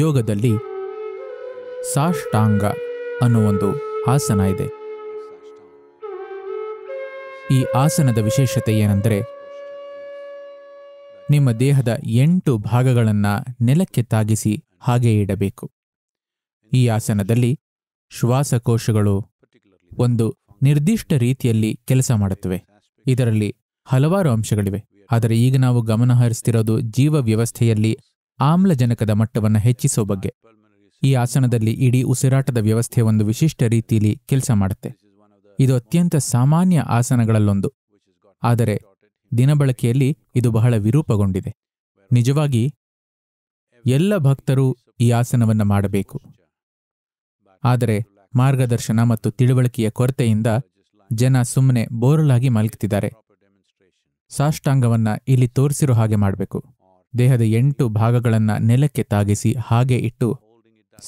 ಯೋಗದಲ್ಲಿ ಸಾಷ್ಟಾಂಗ ಅನ್ನೋ ಒಂದು ಆಸನ ಇದೆ ಈ ಆಸನದ ವಿಶೇಷತೆ ಏನೆಂದರೆ ನಿಮ್ಮ ದೇಹದ ಎಂಟು ಭಾಗಗಳನ್ನು ನೆಲಕ್ಕೆ ತಾಗಿಸಿ ಹಾಗೆ ಇಡಬೇಕು ಈ ಆಸನದಲ್ಲಿ ಶ್ವಾಸಕೋಶಗಳು ಒಂದು ನಿರ್ದಿಷ್ಟ ರೀತಿಯಲ್ಲಿ ಕೆಲಸ ಮಾಡುತ್ತವೆ ಇದರಲ್ಲಿ ಹಲವಾರು ಅಂಶಗಳಿವೆ ಆದರೆ ಈಗ ನಾವು ಗಮನ ಹರಿಸ್ತಿರೋದು ಜೀವ ವ್ಯವಸ್ಥೆಯಲ್ಲಿ ಆಮ್ಲಜನಕದ ಮಟ್ಟವನ್ನು ಹೆಚ್ಚಿಸುವ ಬಗ್ಗೆ ಈ ಆಸನದಲ್ಲಿ ಇಡೀ ಉಸಿರಾಟದ ವ್ಯವಸ್ಥೆ ಒಂದು ವಿಶಿಷ್ಟ ರೀತಿಯಲ್ಲಿ ಕೆಲಸ ಮಾಡುತ್ತೆ ಇದು ಅತ್ಯಂತ ಸಾಮಾನ್ಯ ಆಸನಗಳಲ್ಲೊಂದು ಆದರೆ ದಿನಬಳಕೆಯಲ್ಲಿ ಇದು ಬಹಳ ವಿರೂಪಗೊಂಡಿದೆ ನಿಜವಾಗಿ ಎಲ್ಲ ಭಕ್ತರು ಈ ಆಸನವನ್ನು ಮಾಡಬೇಕು ಆದರೆ ಮಾರ್ಗದರ್ಶನ ಮತ್ತು ತಿಳುವಳಿಕೆಯ ಕೊರತೆಯಿಂದ ಜನ ಸುಮ್ಮನೆ ಬೋರಲಾಗಿ ಮಲಗ್ತಿದ್ದಾರೆ ಸಾಷ್ಟಾಂಗವನ್ನ ಇಲ್ಲಿ ತೋರಿಸಿರೋ ಹಾಗೆ ಮಾಡಬೇಕು ದೇಹದ ಎಂಟು ಭಾಗಗಳನ್ನು ನೆಲಕ್ಕೆ ತಾಗಿಸಿ ಹಾಗೆ ಇಟ್ಟು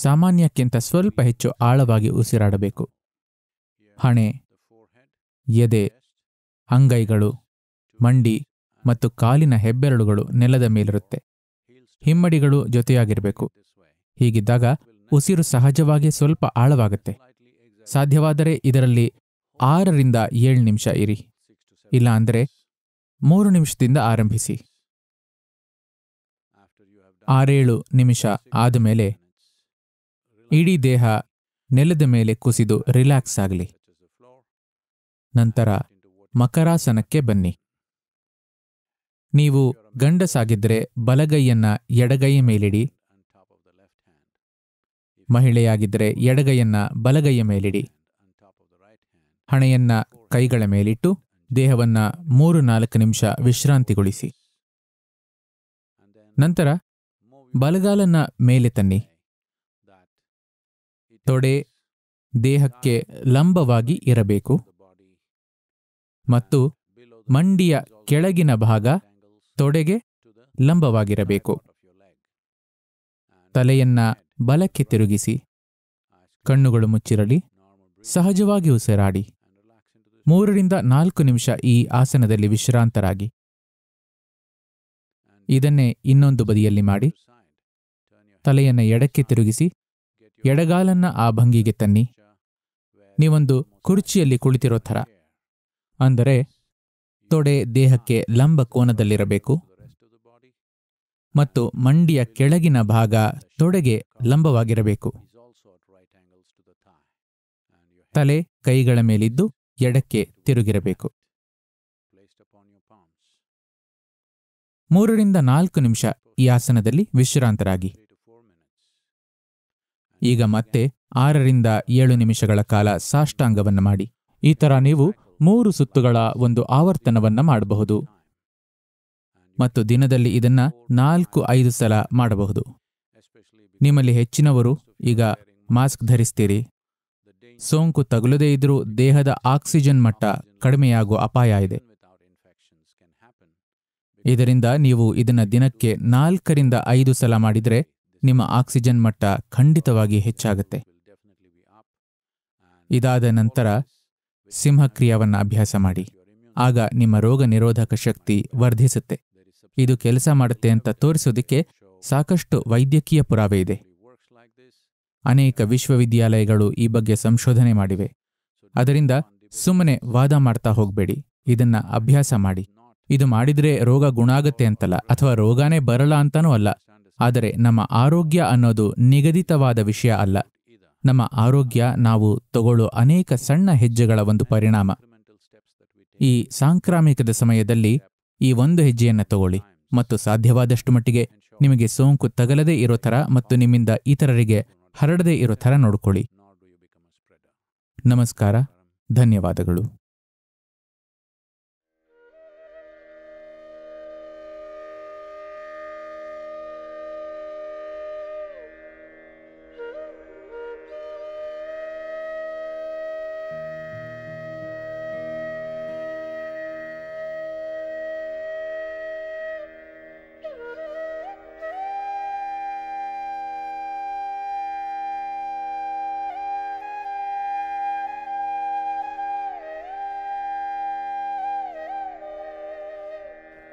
ಸಾಮಾನ್ಯಕ್ಕಿಂತ ಸ್ವಲ್ಪ ಹೆಚ್ಚು ಆಳವಾಗಿ ಉಸಿರಾಡಬೇಕು ಹಣೆ ಎದೆ ಅಂಗೈಗಳು ಮಂಡಿ ಮತ್ತು ಕಾಲಿನ ಹೆಬ್ಬೆರಳುಗಳು ನೆಲದ ಮೇಲಿರುತ್ತೆ ಹಿಮ್ಮಡಿಗಳು ಜೊತೆಯಾಗಿರಬೇಕು ಹೀಗಿದ್ದಾಗ ಉಸಿರು ಸಹಜವಾಗಿ ಸ್ವಲ್ಪ ಆಳವಾಗುತ್ತೆ ಸಾಧ್ಯವಾದರೆ ಇದರಲ್ಲಿ ಆರರಿಂದ ಏಳು ನಿಮಿಷ ಇರಿ ಇಲ್ಲ ಅಂದರೆ ಮೂರು ನಿಮಿಷದಿಂದ ಆರಂಭಿಸಿ ಆರೇಳು ನಿಮಿಷ ಆದಮೇಲೆ ಇಡೀ ದೇಹ ನೆಲದ ಮೇಲೆ ಕುಸಿದು ರಿಲ್ಯಾಕ್ಸ್ ಆಗಲಿ ನಂತರ ಮಕರಾಸನಕ್ಕೆ ಬನ್ನಿ ನೀವು ಗಂಡಸಾಗಿದ್ದರೆ ಬಲಗೈಯನ್ನ ಎಡಗೈಯ ಮೇಲಿಡಿ ಮಹಿಳೆಯಾಗಿದ್ದರೆ ಎಡಗೈಯನ್ನ ಬಲಗೈಯ ಮೇಲಿಡಿ ಹಣೆಯನ್ನ ಕೈಗಳ ಮೇಲಿಟ್ಟು ದೇಹವನ್ನ ಮೂರು ನಾಲ್ಕು ನಿಮಿಷ ವಿಶ್ರಾಂತಿಗೊಳಿಸಿ ನಂತರ ಬಲಗಾಲನ್ನ ಮೇಲೆ ತನ್ನಿ ತೊಡೆ ದೇಹಕ್ಕೆ ಲಂಬವಾಗಿ ಇರಬೇಕು ಮತ್ತು ಮಂಡಿಯ ಕೆಳಗಿನ ಭಾಗ ತೊಡೆಗೆ ಲಂಬವಾಗಿರಬೇಕು ತಲೆಯನ್ನ ಬಲಕ್ಕೆ ತಿರುಗಿಸಿ ಕಣ್ಣುಗಳು ಮುಚ್ಚಿರಲಿ ಸಹಜವಾಗಿ ಉಸಿರಾಡಿ ಮೂರರಿಂದ ನಾಲ್ಕು ನಿಮಿಷ ಈ ಆಸನದಲ್ಲಿ ವಿಶ್ರಾಂತರಾಗಿ ಇದನ್ನೇ ಇನ್ನೊಂದು ಬದಿಯಲ್ಲಿ ಮಾಡಿ ತಲೆಯನ್ನು ಎಡಕ್ಕೆ ತಿರುಗಿಸಿ ಎಡಗಾಲನ್ನ ಆ ಭಂಗಿಗೆ ತನ್ನಿ ನೀವೊಂದು ಕುರ್ಚಿಯಲ್ಲಿ ಕುಳಿತಿರೋ ಥರ ಅಂದರೆ ತೊಡೆ ದೇಹಕ್ಕೆ ಲಂಬ ಕೋನದಲ್ಲಿರಬೇಕು ಮತ್ತು ಮಂಡಿಯ ಕೆಳಗಿನ ಭಾಗ ತೊಡೆಗೆ ಲಂಬವಾಗಿರಬೇಕು ತಲೆ ಕೈಗಳ ಮೇಲಿದ್ದು ಎಡಕ್ಕೆ ತಿರುಗಿರಬೇಕು ಮೂರರಿಂದ ನಾಲ್ಕು ನಿಮಿಷ ಈ ಆಸನದಲ್ಲಿ ವಿಶ್ರಾಂತರಾಗಿ ಈಗ ಮತ್ತೆ ಆರರಿಂದ ಏಳು ನಿಮಿಷಗಳ ಕಾಲ ಸಾಷ್ಟಾಂಗವನ್ನು ಮಾಡಿ ಈ ಥರ ನೀವು ಮೂರು ಸುತ್ತುಗಳ ಒಂದು ಆವರ್ತನವನ್ನು ಮಾಡಬಹುದು ಮತ್ತು ದಿನದಲ್ಲಿ ಇದನ್ನ ನಾಲ್ಕು ಐದು ಸಲ ಮಾಡಬಹುದು ನಿಮ್ಮಲ್ಲಿ ಹೆಚ್ಚಿನವರು ಈಗ ಮಾಸ್ಕ್ ಧರಿಸ್ತೀರಿ ಸೋಂಕು ತಗುಲದೇ ಇದ್ರೂ ದೇಹದ ಆಕ್ಸಿಜನ್ ಮಟ್ಟ ಕಡಿಮೆಯಾಗುವ ಅಪಾಯ ಇದೆ ಇದರಿಂದ ನೀವು ಇದನ್ನ ದಿನಕ್ಕೆ ನಾಲ್ಕರಿಂದ ಐದು ಸಲ ಮಾಡಿದರೆ ನಿಮ್ಮ ಆಕ್ಸಿಜನ್ ಮಟ್ಟ ಖಂಡಿತವಾಗಿ ಹೆಚ್ಚಾಗುತ್ತೆ ಇದಾದ ನಂತರ ಸಿಂಹಕ್ರಿಯಾವನ್ನ ಅಭ್ಯಾಸ ಮಾಡಿ ಆಗ ನಿಮ್ಮ ರೋಗ ನಿರೋಧಕ ಶಕ್ತಿ ವರ್ಧಿಸುತ್ತೆ ಇದು ಕೆಲಸ ಮಾಡುತ್ತೆ ಅಂತ ತೋರಿಸೋದಿಕ್ಕೆ ಸಾಕಷ್ಟು ವೈದ್ಯಕೀಯ ಪುರಾವೆ ಇದೆ ಅನೇಕ ವಿಶ್ವವಿದ್ಯಾಲಯಗಳು ಈ ಬಗ್ಗೆ ಸಂಶೋಧನೆ ಮಾಡಿವೆ ಅದರಿಂದ ಸುಮ್ಮನೆ ವಾದ ಮಾಡ್ತಾ ಹೋಗಬೇಡಿ ಇದನ್ನ ಅಭ್ಯಾಸ ಮಾಡಿ ಇದು ಮಾಡಿದ್ರೆ ರೋಗ ಗುಣ ಆಗುತ್ತೆ ಅಂತಲ್ಲ ಅಥವಾ ರೋಗಾನೇ ಬರಲ್ಲ ಅಂತಾನೂ ಅಲ್ಲ ಆದರೆ ನಮ್ಮ ಆರೋಗ್ಯ ಅನ್ನೋದು ನಿಗದಿತವಾದ ವಿಷಯ ಅಲ್ಲ ನಮ್ಮ ಆರೋಗ್ಯ ನಾವು ತಗೊಳ್ಳೋ ಅನೇಕ ಸಣ್ಣ ಹೆಜ್ಜೆಗಳ ಒಂದು ಪರಿಣಾಮ ಈ ಸಾಂಕ್ರಾಮಿಕದ ಸಮಯದಲ್ಲಿ ಈ ಒಂದು ಹೆಜ್ಜೆಯನ್ನು ತಗೊಳ್ಳಿ ಮತ್ತು ಸಾಧ್ಯವಾದಷ್ಟು ಮಟ್ಟಿಗೆ ನಿಮಗೆ ಸೋಂಕು ತಗಲದೇ ಇರೋ ಥರ ಮತ್ತು ನಿಮ್ಮಿಂದ ಇತರರಿಗೆ ಹರಡದೇ ಇರೋ ಥರ ನೋಡ್ಕೊಳ್ಳಿ ನಮಸ್ಕಾರ ಧನ್ಯವಾದಗಳು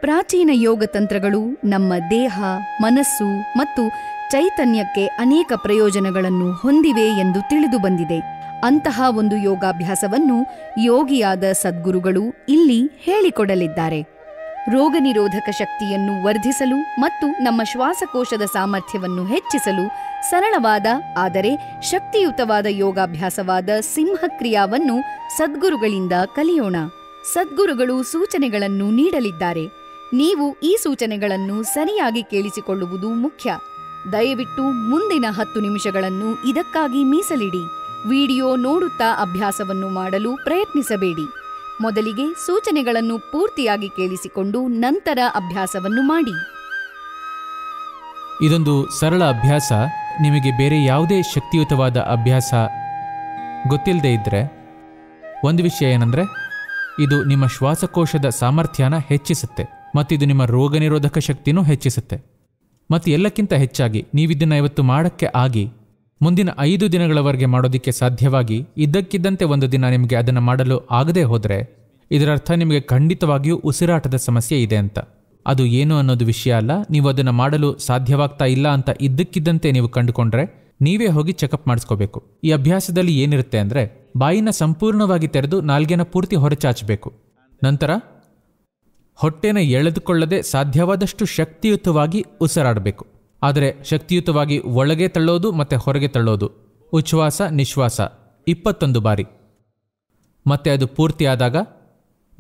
ಪ್ರಾಚೀನ ಯೋಗ ತಂತ್ರಗಳು ನಮ್ಮ ದೇಹ ಮನಸ್ಸು ಮತ್ತು ಚೈತನ್ಯಕ್ಕೆ ಅನೇಕ ಪ್ರಯೋಜನಗಳನ್ನು ಹೊಂದಿವೆ ಎಂದು ತಿಳಿದು ಬಂದಿದೆ ಅಂತಹ ಒಂದು ಯೋಗಾಭ್ಯಾಸವನ್ನು ಯೋಗಿಯಾದ ಸದ್ಗುರುಗಳು ಇಲ್ಲಿ ಹೇಳಿಕೊಡಲಿದ್ದಾರೆ ರೋಗನಿರೋಧಕ ಶಕ್ತಿಯನ್ನು ವರ್ಧಿಸಲು ಮತ್ತು ನಮ್ಮ ಶ್ವಾಸಕೋಶದ ಸಾಮರ್ಥ್ಯವನ್ನು ಹೆಚ್ಚಿಸಲು ಸರಳವಾದ ಆದರೆ ಶಕ್ತಿಯುತವಾದ ಯೋಗಾಭ್ಯಾಸವಾದ ಸಿಂಹಕ್ರಿಯಾವನ್ನು ಸದ್ಗುರುಗಳಿಂದ ಕಲಿಯೋಣ ಸದ್ಗುರುಗಳು ಸೂಚನೆಗಳನ್ನು ನೀಡಲಿದ್ದಾರೆ ನೀವು ಈ ಸೂಚನೆಗಳನ್ನು ಸರಿಯಾಗಿ ಕೇಳಿಸಿಕೊಳ್ಳುವುದು ಮುಖ್ಯ ದಯವಿಟ್ಟು ಮುಂದಿನ ಹತ್ತು ನಿಮಿಷಗಳನ್ನು ಇದಕ್ಕಾಗಿ ಮೀಸಲಿಡಿ ವಿಡಿಯೋ ನೋಡುತ್ತಾ ಅಭ್ಯಾಸವನ್ನು ಮಾಡಲು ಪ್ರಯತ್ನಿಸಬೇಡಿ ಮೊದಲಿಗೆ ಸೂಚನೆಗಳನ್ನು ಪೂರ್ತಿಯಾಗಿ ಕೇಳಿಸಿಕೊಂಡು ನಂತರ ಅಭ್ಯಾಸವನ್ನು ಮಾಡಿ ಇದೊಂದು ಸರಳ ಅಭ್ಯಾಸ ನಿಮಗೆ ಬೇರೆ ಯಾವುದೇ ಶಕ್ತಿಯುತವಾದ ಅಭ್ಯಾಸ ಗೊತ್ತಿಲ್ಲದೆ ಇದ್ದರೆ ಒಂದು ವಿಷಯ ಏನಂದರೆ ಇದು ನಿಮ್ಮ ಶ್ವಾಸಕೋಶದ ಸಾಮರ್ಥ್ಯನ ಹೆಚ್ಚಿಸುತ್ತೆ ಮತ್ತಿದು ನಿಮ್ಮ ರೋಗನಿರೋಧಕ ಶಕ್ತಿನೂ ಹೆಚ್ಚಿಸುತ್ತೆ ಮತ್ತು ಎಲ್ಲಕ್ಕಿಂತ ಹೆಚ್ಚಾಗಿ ನೀವಿದನ್ನು ಇವತ್ತು ಮಾಡೋಕ್ಕೆ ಆಗಿ ಮುಂದಿನ ಐದು ದಿನಗಳವರೆಗೆ ಮಾಡೋದಕ್ಕೆ ಸಾಧ್ಯವಾಗಿ ಇದ್ದಕ್ಕಿದ್ದಂತೆ ಒಂದು ದಿನ ನಿಮಗೆ ಅದನ್ನು ಮಾಡಲು ಆಗದೇ ಹೋದರೆ ಇದರರ್ಥ ನಿಮಗೆ ಖಂಡಿತವಾಗಿಯೂ ಉಸಿರಾಟದ ಸಮಸ್ಯೆ ಇದೆ ಅಂತ ಅದು ಏನು ಅನ್ನೋದು ವಿಷಯ ಅಲ್ಲ ನೀವು ಅದನ್ನು ಮಾಡಲು ಸಾಧ್ಯವಾಗ್ತಾ ಇಲ್ಲ ಅಂತ ಇದ್ದಕ್ಕಿದ್ದಂತೆ ನೀವು ಕಂಡುಕೊಂಡ್ರೆ ನೀವೇ ಹೋಗಿ ಚೆಕಪ್ ಮಾಡಿಸ್ಕೋಬೇಕು ಈ ಅಭ್ಯಾಸದಲ್ಲಿ ಏನಿರುತ್ತೆ ಅಂದರೆ ಬಾಯಿನ ಸಂಪೂರ್ಣವಾಗಿ ತೆರೆದು ನಾಲ್ಗೆನ ಪೂರ್ತಿ ಹೊರಚಾಚಬೇಕು ನಂತರ ಹೊಟ್ಟೆನ ಎಳೆದುಕೊಳ್ಳದೆ ಸಾಧ್ಯವಾದಷ್ಟು ಶಕ್ತಿಯುತವಾಗಿ ಉಸಿರಾಡಬೇಕು ಆದರೆ ಶಕ್ತಿಯುತವಾಗಿ ಒಳಗೆ ತಳ್ಳೋದು ಮತ್ತು ಹೊರಗೆ ತಳ್ಳೋದು ಉಚ್ಛ್ವಾಸ ನಿಶ್ವಾಸ ಇಪ್ಪತ್ತೊಂದು ಬಾರಿ ಮತ್ತೆ ಅದು ಪೂರ್ತಿಯಾದಾಗ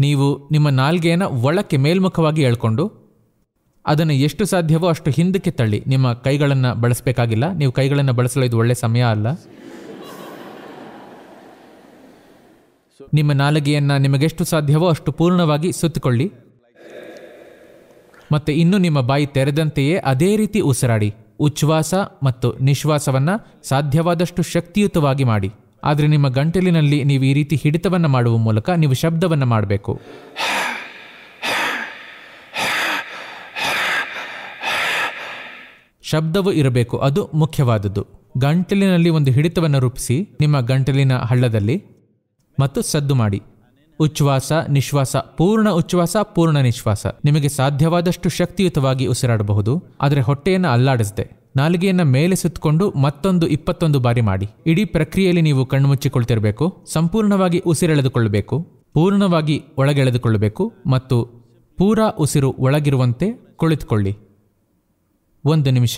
ನೀವು ನಿಮ್ಮ ನಾಲ್ಗೆಯನ್ನು ಒಳಕ್ಕೆ ಮೇಲ್ಮುಖವಾಗಿ ಎಳ್ಕೊಂಡು ಅದನ್ನು ಎಷ್ಟು ಸಾಧ್ಯವೋ ಅಷ್ಟು ಹಿಂದಕ್ಕೆ ತಳ್ಳಿ ನಿಮ್ಮ ಕೈಗಳನ್ನು ಬಳಸಬೇಕಾಗಿಲ್ಲ ನೀವು ಕೈಗಳನ್ನು ಬಳಸಲು ಇದು ಒಳ್ಳೆಯ ಸಮಯ ಅಲ್ಲ ನಿಮ್ಮ ನಾಲಿಗೆಯನ್ನು ನಿಮಗೆಷ್ಟು ಸಾಧ್ಯವೋ ಅಷ್ಟು ಪೂರ್ಣವಾಗಿ ಸುತ್ತಿಕೊಳ್ಳಿ ಮತ್ತೆ ಇನ್ನು ನಿಮ್ಮ ಬಾಯಿ ತೆರೆದಂತೆಯೇ ಅದೇ ರೀತಿ ಉಸಿರಾಡಿ ಉಚ್ಛ್ವಾಸ ಮತ್ತು ನಿಶ್ವಾಸವನ್ನ ಸಾಧ್ಯವಾದಷ್ಟು ಶಕ್ತಿಯುತವಾಗಿ ಮಾಡಿ ಆದರೆ ನಿಮ್ಮ ಗಂಟಲಿನಲ್ಲಿ ನೀವು ಈ ರೀತಿ ಹಿಡಿತವನ್ನು ಮಾಡುವ ಮೂಲಕ ನೀವು ಶಬ್ದವನ್ನು ಮಾಡಬೇಕು ಶಬ್ದವು ಇರಬೇಕು ಅದು ಮುಖ್ಯವಾದದ್ದು ಗಂಟಲಿನಲ್ಲಿ ಒಂದು ಹಿಡಿತವನ್ನು ರೂಪಿಸಿ ನಿಮ್ಮ ಗಂಟಲಿನ ಹಳ್ಳದಲ್ಲಿ ಮತ್ತು ಸದ್ದು ಮಾಡಿ ಉಚ್ಛ್ವಾಸ ನಿಶ್ವಾಸ ಪೂರ್ಣ ಉಚ್ಛ್ವಾಸ ಪೂರ್ಣ ನಿಶ್ವಾಸ ನಿಮಗೆ ಸಾಧ್ಯವಾದಷ್ಟು ಶಕ್ತಿಯುತವಾಗಿ ಉಸಿರಾಡಬಹುದು ಆದರೆ ಹೊಟ್ಟೆಯನ್ನು ಅಲ್ಲಾಡಿಸದೆ ನಾಲಿಗೆಯನ್ನು ಮೇಲೆ ಸುತ್ತಕೊಂಡು ಮತ್ತೊಂದು ಇಪ್ಪತ್ತೊಂದು ಬಾರಿ ಮಾಡಿ ಇಡೀ ಪ್ರಕ್ರಿಯೆಯಲ್ಲಿ ನೀವು ಕಣ್ಮುಚ್ಚಿಕೊಳ್ತಿರಬೇಕು ಸಂಪೂರ್ಣವಾಗಿ ಉಸಿರೆಳೆದುಕೊಳ್ಳಬೇಕು ಪೂರ್ಣವಾಗಿ ಒಳಗೆಳೆದುಕೊಳ್ಳಬೇಕು ಮತ್ತು ಪೂರಾ ಉಸಿರು ಒಳಗಿರುವಂತೆ ಕುಳಿತುಕೊಳ್ಳಿ ಒಂದು ನಿಮಿಷ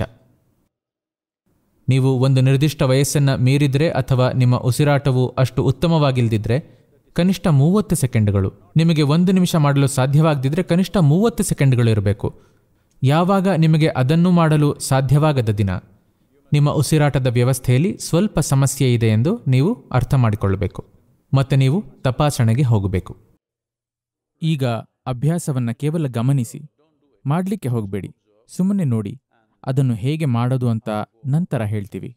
ನೀವು ಒಂದು ನಿರ್ದಿಷ್ಟ ವಯಸ್ಸನ್ನು ಮೀರಿದರೆ ಅಥವಾ ನಿಮ್ಮ ಉಸಿರಾಟವು ಅಷ್ಟು ಉತ್ತಮವಾಗಿಲ್ಲದಿದ್ದರೆ ಕನಿಷ್ಠ ಮೂವತ್ತು ಸೆಕೆಂಡ್ಗಳು ನಿಮಗೆ ಒಂದು ನಿಮಿಷ ಮಾಡಲು ಸಾಧ್ಯವಾಗದಿದ್ದರೆ ಕನಿಷ್ಠ ಮೂವತ್ತು ಸೆಕೆಂಡ್ಗಳು ಇರಬೇಕು ಯಾವಾಗ ನಿಮಗೆ ಅದನ್ನು ಮಾಡಲು ಸಾಧ್ಯವಾಗದ ದಿನ ನಿಮ್ಮ ಉಸಿರಾಟದ ವ್ಯವಸ್ಥೆಯಲ್ಲಿ ಸ್ವಲ್ಪ ಸಮಸ್ಯೆ ಇದೆ ಎಂದು ನೀವು ಅರ್ಥ ಮಾಡಿಕೊಳ್ಳಬೇಕು ಮತ್ತು ನೀವು ತಪಾಸಣೆಗೆ ಹೋಗಬೇಕು ಈಗ ಅಭ್ಯಾಸವನ್ನು ಕೇವಲ ಗಮನಿಸಿ ಮಾಡಲಿಕ್ಕೆ ಹೋಗಬೇಡಿ ಸುಮ್ಮನೆ ನೋಡಿ ಅದನ್ನು ಹೇಗೆ ಮಾಡೋದು ಅಂತ ನಂತರ ಹೇಳ್ತೀವಿ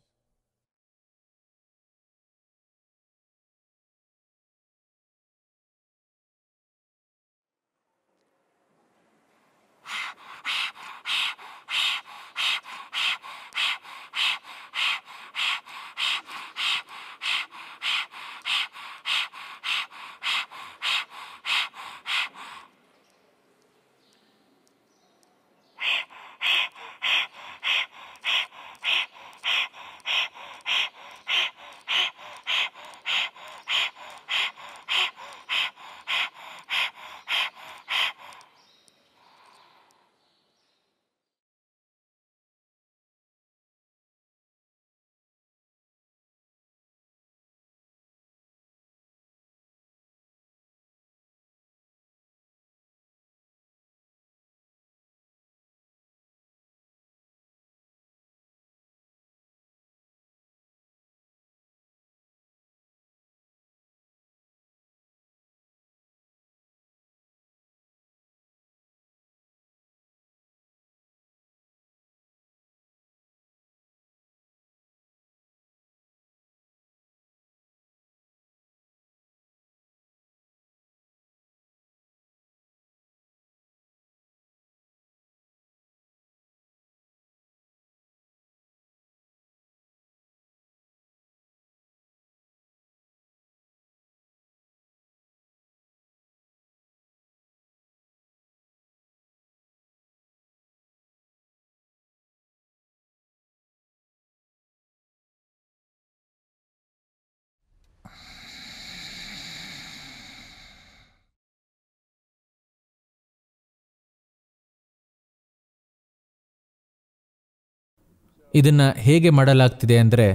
ಇದನ್ನು ಹೇಗೆ ಮಾಡಲಾಗ್ತಿದೆ ಅಂದರೆ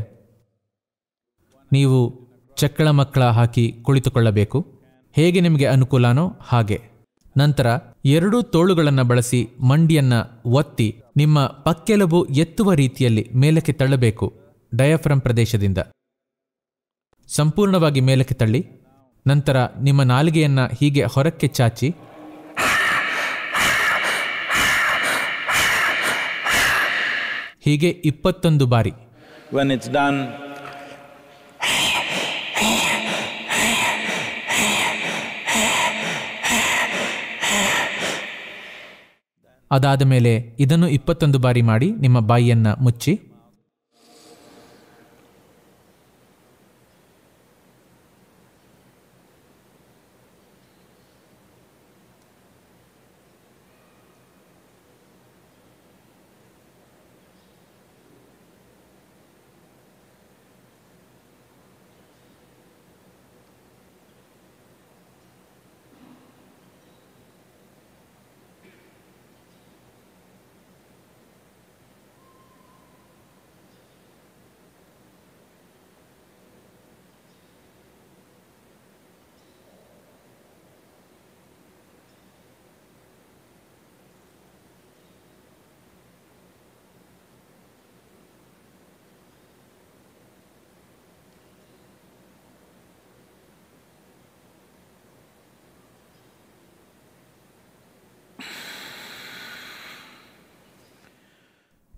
ನೀವು ಚಕ್ಕಳ ಮಕ್ಕಳ ಹಾಕಿ ಕುಳಿತುಕೊಳ್ಳಬೇಕು ಹೇಗೆ ನಿಮಗೆ ಅನುಕೂಲನೋ ಹಾಗೆ ನಂತರ ಎರಡೂ ತೋಳುಗಳನ್ನು ಬಳಸಿ ಮಂಡಿಯನ್ನು ಒತ್ತಿ ನಿಮ್ಮ ಪಕ್ಕೆಲುಬು ಎತ್ತುವ ರೀತಿಯಲ್ಲಿ ಮೇಲಕ್ಕೆ ತಳ್ಳಬೇಕು ಡಯಾಫ್ರಮ್ ಪ್ರದೇಶದಿಂದ ಸಂಪೂರ್ಣವಾಗಿ ಮೇಲಕ್ಕೆ ತಳ್ಳಿ ನಂತರ ನಿಮ್ಮ ನಾಲಿಗೆಯನ್ನು ಹೀಗೆ ಹೊರಕ್ಕೆ ಚಾಚಿ ಹೀಗೆ ಇಪ್ಪತ್ತೊಂದು ಬಾರಿ ವೆನ್ ಇಟ್ಸ್ ಡನ್ ಅದಾದ ಮೇಲೆ ಇದನ್ನು ಇಪ್ಪತ್ತೊಂದು ಬಾರಿ ಮಾಡಿ ನಿಮ್ಮ ಬಾಯಿಯನ್ನು ಮುಚ್ಚಿ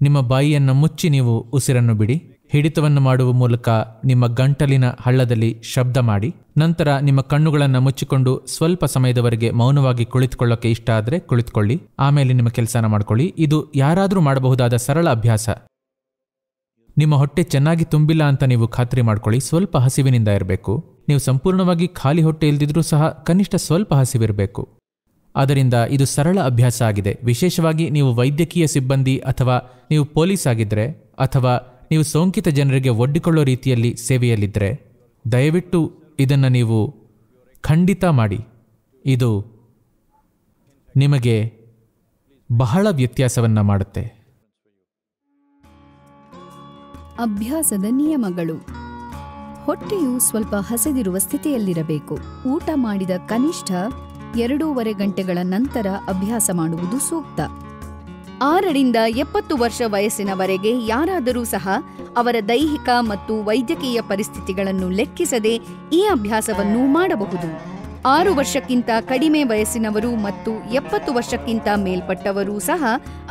ನಿಮ್ಮ ಬಾಯಿಯನ್ನು ಮುಚ್ಚಿ ನೀವು ಉಸಿರನ್ನು ಬಿಡಿ ಹಿಡಿತವನ್ನು ಮಾಡುವ ಮೂಲಕ ನಿಮ್ಮ ಗಂಟಲಿನ ಹಳ್ಳದಲ್ಲಿ ಶಬ್ದ ಮಾಡಿ ನಂತರ ನಿಮ್ಮ ಕಣ್ಣುಗಳನ್ನು ಮುಚ್ಚಿಕೊಂಡು ಸ್ವಲ್ಪ ಸಮಯದವರೆಗೆ ಮೌನವಾಗಿ ಕುಳಿತುಕೊಳ್ಳೋಕೆ ಇಷ್ಟ ಆದರೆ ಕುಳಿತುಕೊಳ್ಳಿ ಆಮೇಲೆ ನಿಮ್ಮ ಕೆಲಸನ ಮಾಡಿಕೊಳ್ಳಿ ಇದು ಯಾರಾದರೂ ಮಾಡಬಹುದಾದ ಸರಳ ಅಭ್ಯಾಸ ನಿಮ್ಮ ಹೊಟ್ಟೆ ಚೆನ್ನಾಗಿ ತುಂಬಿಲ್ಲ ಅಂತ ನೀವು ಖಾತ್ರಿ ಮಾಡ್ಕೊಳ್ಳಿ ಸ್ವಲ್ಪ ಹಸಿವಿನಿಂದ ಇರಬೇಕು ನೀವು ಸಂಪೂರ್ಣವಾಗಿ ಖಾಲಿ ಹೊಟ್ಟೆ ಇಲ್ದಿದ್ರೂ ಸಹ ಕನಿಷ್ಠ ಸ್ವಲ್ಪ ಹಸಿವಿರಬೇಕು ಆದ್ದರಿಂದ ಇದು ಸರಳ ಅಭ್ಯಾಸ ಆಗಿದೆ ವಿಶೇಷವಾಗಿ ನೀವು ವೈದ್ಯಕೀಯ ಸಿಬ್ಬಂದಿ ಅಥವಾ ನೀವು ಪೊಲೀಸ್ ಆಗಿದ್ದರೆ ಅಥವಾ ನೀವು ಸೋಂಕಿತ ಜನರಿಗೆ ಒಡ್ಡಿಕೊಳ್ಳೋ ರೀತಿಯಲ್ಲಿ ಸೇವೆಯಲ್ಲಿದ್ದರೆ ದಯವಿಟ್ಟು ಇದನ್ನು ನೀವು ಖಂಡಿತ ಮಾಡಿ ಇದು ನಿಮಗೆ ಬಹಳ ವ್ಯತ್ಯಾಸವನ್ನು ಮಾಡುತ್ತೆ ಅಭ್ಯಾಸದ ನಿಯಮಗಳು ಹೊಟ್ಟೆಯು ಸ್ವಲ್ಪ ಹಸಿದಿರುವ ಸ್ಥಿತಿಯಲ್ಲಿರಬೇಕು ಊಟ ಮಾಡಿದ ಕನಿಷ್ಠ ಎರಡೂವರೆ ಗಂಟೆಗಳ ನಂತರ ಅಭ್ಯಾಸ ಮಾಡುವುದು ಸೂಕ್ತ ಆರರಿಂದ ಎಪ್ಪತ್ತು ವರ್ಷ ವಯಸ್ಸಿನವರೆಗೆ ಯಾರಾದರೂ ಸಹ ಅವರ ದೈಹಿಕ ಮತ್ತು ವೈದ್ಯಕೀಯ ಪರಿಸ್ಥಿತಿಗಳನ್ನು ಲೆಕ್ಕಿಸದೆ ಈ ಅಭ್ಯಾಸವನ್ನು ಮಾಡಬಹುದು ಆರು ವರ್ಷಕ್ಕಿಂತ ಕಡಿಮೆ ವಯಸ್ಸಿನವರು ಮತ್ತು ಎಪ್ಪತ್ತು ವರ್ಷಕ್ಕಿಂತ ಮೇಲ್ಪಟ್ಟವರು ಸಹ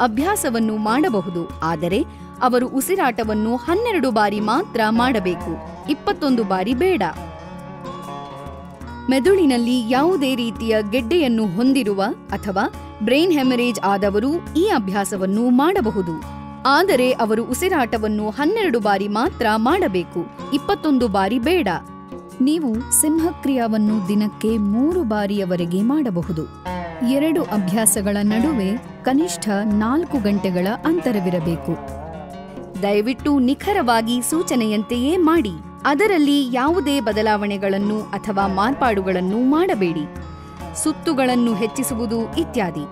ಅಭ್ಯಾಸವನ್ನು ಮಾಡಬಹುದು ಆದರೆ ಅವರು ಉಸಿರಾಟವನ್ನು ಹನ್ನೆರಡು ಬಾರಿ ಮಾತ್ರ ಮಾಡಬೇಕು ಇಪ್ಪತ್ತೊಂದು ಬಾರಿ ಬೇಡ ಮೆದುಳಿನಲ್ಲಿ ಯಾವುದೇ ರೀತಿಯ ಗೆಡ್ಡೆಯನ್ನು ಹೊಂದಿರುವ ಅಥವಾ ಬ್ರೈನ್ ಹೆಮರೇಜ್ ಆದವರು ಈ ಅಭ್ಯಾಸವನ್ನು ಮಾಡಬಹುದು ಆದರೆ ಅವರು ಉಸಿರಾಟವನ್ನು ಹನ್ನೆರಡು ಬಾರಿ ಮಾತ್ರ ಮಾಡಬೇಕು ಇಪ್ಪತ್ತೊಂದು ಬಾರಿ ಬೇಡ ನೀವು ಸಿಂಹಕ್ರಿಯಾವನ್ನು ದಿನಕ್ಕೆ ಮೂರು ಬಾರಿಯವರೆಗೆ ಮಾಡಬಹುದು ಎರಡು ಅಭ್ಯಾಸಗಳ ನಡುವೆ ಕನಿಷ್ಠ ನಾಲ್ಕು ಗಂಟೆಗಳ ಅಂತರವಿರಬೇಕು ದಯವಿಟ್ಟು ನಿಖರವಾಗಿ ಸೂಚನೆಯಂತೆಯೇ ಮಾಡಿ ಅದರಲ್ಲಿ ಯಾವುದೇ ಬದಲಾವಣೆಗಳನ್ನು ಅಥವಾ ಮಾರ್ಪಾಡುಗಳನ್ನು ಮಾಡಬೇಡಿ ಸುತ್ತುಗಳನ್ನು ಹೆಚ್ಚಿಸುವುದು ಇತ್ಯಾದಿ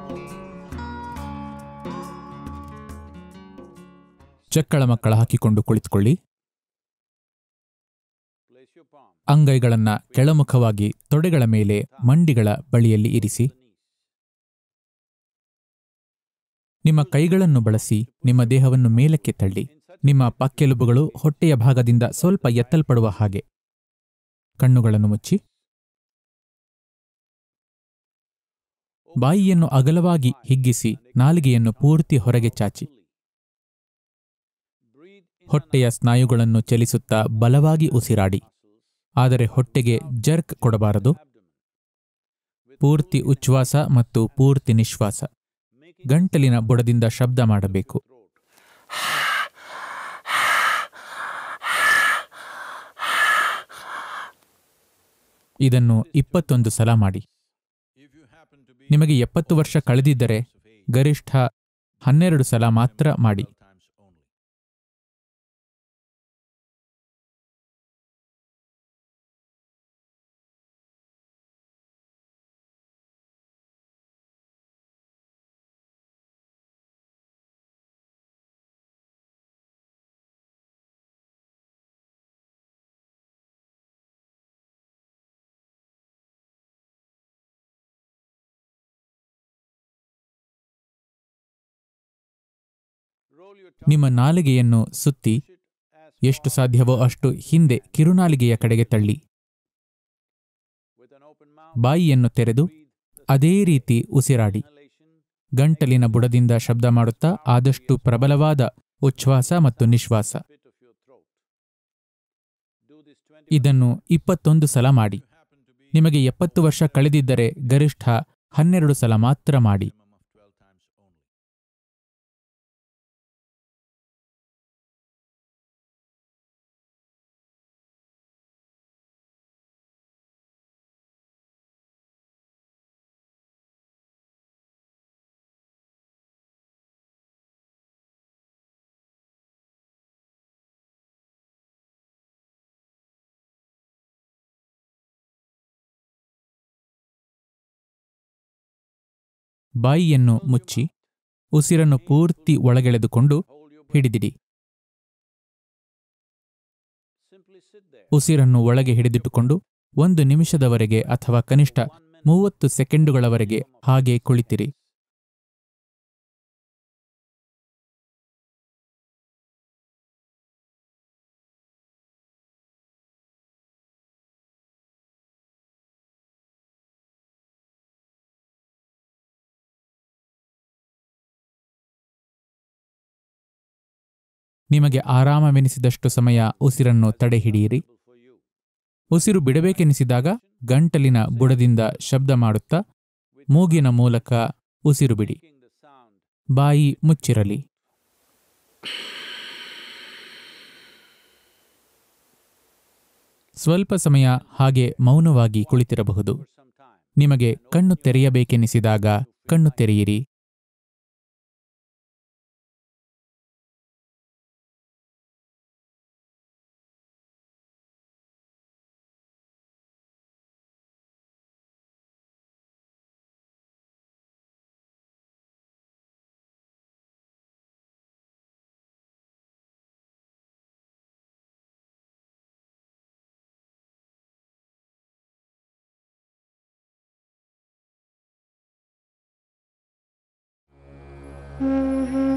ಚಕ್ಕಳ ಮಕ್ಕಳ ಹಾಕಿಕೊಂಡು ಕುಳಿತುಕೊಳ್ಳಿ ಅಂಗೈಗಳನ್ನ ಕೆಳಮುಖವಾಗಿ ತೊಡೆಗಳ ಮೇಲೆ ಮಂಡಿಗಳ ಬಳಿಯಲ್ಲಿ ಇರಿಸಿ ನಿಮ್ಮ ಕೈಗಳನ್ನು ಬಳಸಿ ನಿಮ್ಮ ದೇಹವನ್ನು ಮೇಲಕ್ಕೆ ತಳ್ಳಿ ನಿಮ್ಮ ಪಕ್ಕೆಲುಬುಗಳು ಹೊಟ್ಟೆಯ ಭಾಗದಿಂದ ಸ್ವಲ್ಪ ಎತ್ತಲ್ಪಡುವ ಹಾಗೆ ಕಣ್ಣುಗಳನ್ನು ಮುಚ್ಚಿ ಬಾಯಿಯನ್ನು ಅಗಲವಾಗಿ ಹಿಗ್ಗಿಸಿ ನಾಲಿಗೆಯನ್ನು ಪೂರ್ತಿ ಹೊರಗೆ ಚಾಚಿ ಹೊಟ್ಟೆಯ ಸ್ನಾಯುಗಳನ್ನು ಚಲಿಸುತ್ತಾ ಬಲವಾಗಿ ಉಸಿರಾಡಿ ಆದರೆ ಹೊಟ್ಟೆಗೆ ಜರ್ಕ್ ಕೊಡಬಾರದು ಪೂರ್ತಿ ಉಚ್ಛ್ವಾಸ ಮತ್ತು ಪೂರ್ತಿ ನಿಶ್ವಾಸ ಗಂಟಲಿನ ಬುಡದಿಂದ ಶಬ್ದ ಮಾಡಬೇಕು ಇದನ್ನು ಇಪ್ಪತ್ತೊಂದು ಸಲ ಮಾಡಿ ನಿಮಗೆ ಎಪ್ಪತ್ತು ವರ್ಷ ಕಳೆದಿದ್ದರೆ ಗರಿಷ್ಠ ಹನ್ನೆರಡು ಸಲ ಮಾತ್ರ ಮಾಡಿ ನಿಮ್ಮ ನಾಲಿಗೆಯನ್ನು ಸುತ್ತಿ ಎಷ್ಟು ಸಾಧ್ಯವೋ ಅಷ್ಟು ಹಿಂದೆ ಕಿರುನಾಲಿಗೆಯ ಕಡೆಗೆ ತಳ್ಳಿ ಬಾಯಿಯನ್ನು ತೆರೆದು ಅದೇ ರೀತಿ ಉಸಿರಾಡಿ ಗಂಟಲಿನ ಬುಡದಿಂದ ಶಬ್ದ ಮಾಡುತ್ತಾ ಆದಷ್ಟು ಪ್ರಬಲವಾದ ಉಚ್ಛ್ವಾಸ ಮತ್ತು ನಿಶ್ವಾಸ ಇದನ್ನು ಇಪ್ಪತ್ತೊಂದು ಸಲ ಮಾಡಿ ನಿಮಗೆ ಎಪ್ಪತ್ತು ವರ್ಷ ಕಳೆದಿದ್ದರೆ ಗರಿಷ್ಠ ಹನ್ನೆರಡು ಸಲ ಮಾತ್ರ ಮಾಡಿ ಬಾಯಿಯನ್ನು ಮುಚ್ಚಿ ಉಸಿರನ್ನು ಪೂರ್ತಿ ಒಳಗೆಳೆದುಕೊಂಡು ಹಿಡಿದಿಡಿ ಉಸಿರನ್ನು ಒಳಗೆ ಹಿಡಿದಿಟ್ಟುಕೊಂಡು ಒಂದು ನಿಮಿಷದವರೆಗೆ ಅಥವಾ ಕನಿಷ್ಠ ಮೂವತ್ತು ಸೆಕೆಂಡುಗಳವರೆಗೆ ಹಾಗೆ ಕುಳಿತಿರಿ ನಿಮಗೆ ಆರಾಮವೆನಿಸಿದಷ್ಟು ಸಮಯ ಉಸಿರನ್ನು ತಡೆಹಿಡಿಯಿರಿ ಉಸಿರು ಬಿಡಬೇಕೆನಿಸಿದಾಗ ಗಂಟಲಿನ ಬುಡದಿಂದ ಶಬ್ದ ಮಾಡುತ್ತಾ ಮೂಗಿನ ಮೂಲಕ ಉಸಿರು ಬಿಡಿ ಬಾಯಿ ಮುಚ್ಚಿರಲಿ ಸ್ವಲ್ಪ ಸಮಯ ಹಾಗೆ ಮೌನವಾಗಿ ಕುಳಿತಿರಬಹುದು ನಿಮಗೆ ಕಣ್ಣು ತೆರೆಯಬೇಕೆನಿಸಿದಾಗ ಕಣ್ಣು ತೆರೆಯಿರಿ Mm-hmm.